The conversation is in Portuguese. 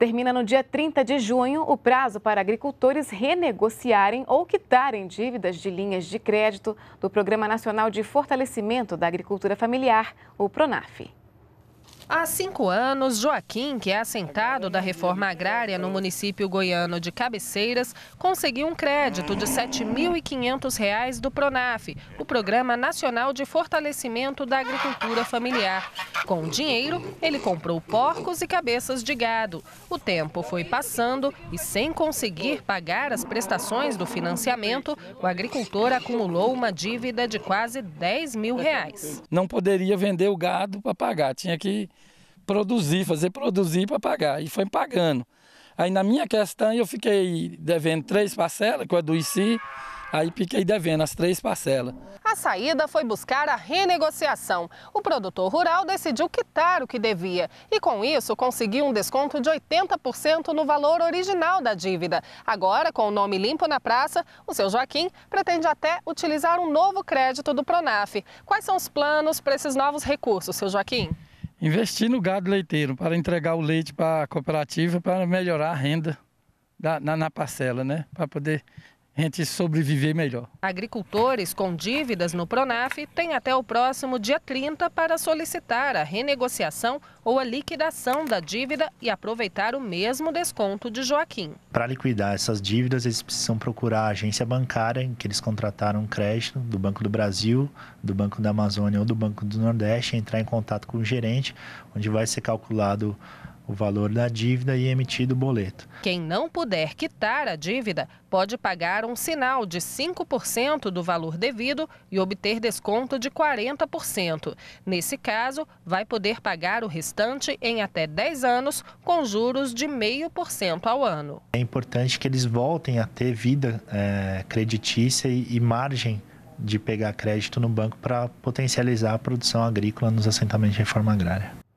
Termina no dia 30 de junho o prazo para agricultores renegociarem ou quitarem dívidas de linhas de crédito do Programa Nacional de Fortalecimento da Agricultura Familiar, o PRONAF. Há cinco anos, Joaquim, que é assentado da reforma agrária no município goiano de Cabeceiras, conseguiu um crédito de R$ 7.500 do PRONAF, o Programa Nacional de Fortalecimento da Agricultura Familiar. Com o dinheiro, ele comprou porcos e cabeças de gado. O tempo foi passando e, sem conseguir pagar as prestações do financiamento, o agricultor acumulou uma dívida de quase R$ mil reais. Não poderia vender o gado para pagar, tinha que produzir, fazer produzir para pagar. E foi pagando. Aí na minha questão eu fiquei devendo três parcelas com a é do aí fiquei devendo as três parcelas. A saída foi buscar a renegociação. O produtor rural decidiu quitar o que devia e com isso conseguiu um desconto de 80% no valor original da dívida. Agora, com o nome limpo na praça, o seu Joaquim pretende até utilizar um novo crédito do Pronaf. Quais são os planos para esses novos recursos, seu Joaquim? investir no gado leiteiro para entregar o leite para a cooperativa para melhorar a renda da, na, na, parcela, né? Para poder a gente sobreviver melhor. Agricultores com dívidas no Pronaf têm até o próximo dia 30 para solicitar a renegociação ou a liquidação da dívida e aproveitar o mesmo desconto de Joaquim. Para liquidar essas dívidas, eles precisam procurar a agência bancária em que eles contrataram um crédito do Banco do Brasil, do Banco da Amazônia ou do Banco do Nordeste, entrar em contato com o gerente, onde vai ser calculado o valor da dívida e emitido o boleto. Quem não puder quitar a dívida pode pagar um sinal de 5% do valor devido e obter desconto de 40%. Nesse caso, vai poder pagar o restante em até 10 anos com juros de 0,5% ao ano. É importante que eles voltem a ter vida é, creditícia e, e margem de pegar crédito no banco para potencializar a produção agrícola nos assentamentos de reforma agrária.